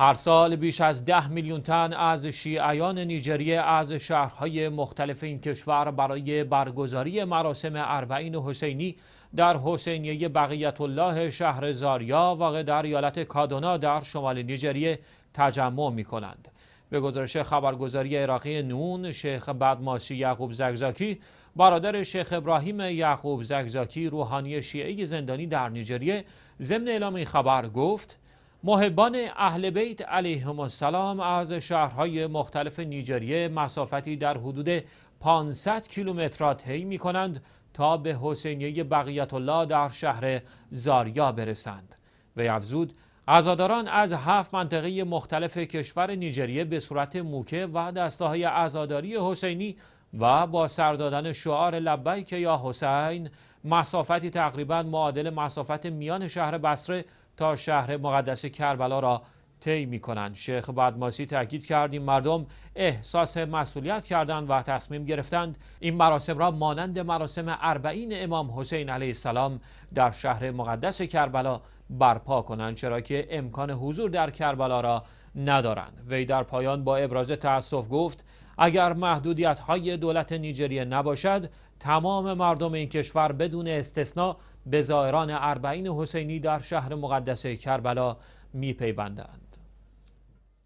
هر سال بیش از ده میلیون تن از شیعیان نیجریه از شهرهای مختلف این کشور برای برگزاری مراسم اربعین حسینی در حسینیه بقیت الله شهر زاریا واقع در ایالت کادونا در شمال نیجریه تجمع می کنند. به گزارش خبرگزاری عراقی نون شیخ بدماسی یعقوب زگزاکی برادر شیخ ابراهیم یعقوب زگزاکی روحانی شیعه زندانی در نیجریه ضمن اعلام این خبر گفت محبان اهل بیت علیهم السلام از شهرهای مختلف نیجریه مسافتی در حدود 500 کیلومتر را طی می کنند تا به حسینیه بقیت الله در شهر زاریا برسند و افزود عزاداران از هفت منطقه مختلف کشور نیجریه به صورت موکه و دسته های عزاداری حسینی و با سردادن دادن شعار لبیک یا حسین مسافتی تقریبا معادل مسافت میان شهر بصره تا شهر مقدس کربلا را طی می کنند شیخ بدماسی تاکید کرد این مردم احساس مسئولیت کردند و تصمیم گرفتند این مراسم را مانند مراسم اربعین امام حسین علیه السلام در شهر مقدس کربلا برپا کنند چرا که امکان حضور در کربلا را ندارند وی در پایان با ابراز تاسف گفت اگر محدودیت های دولت نیجریه نباشد تمام مردم این کشور بدون استثنا به زائران اربعین حسینی در شهر مقدس کربلا میپیوندند